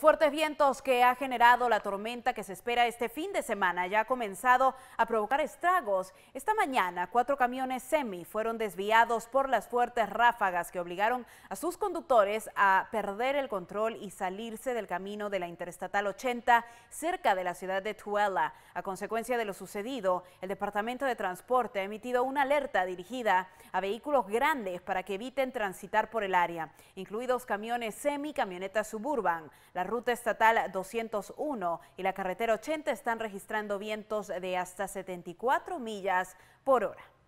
Fuertes vientos que ha generado la tormenta que se espera este fin de semana ya ha comenzado a provocar estragos. Esta mañana, cuatro camiones semi fueron desviados por las fuertes ráfagas que obligaron a sus conductores a perder el control y salirse del camino de la Interestatal 80 cerca de la ciudad de Tuela. A consecuencia de lo sucedido, el Departamento de Transporte ha emitido una alerta dirigida a vehículos grandes para que eviten transitar por el área, incluidos camiones semi, camionetas suburban ruta estatal 201 y la carretera 80 están registrando vientos de hasta 74 millas por hora.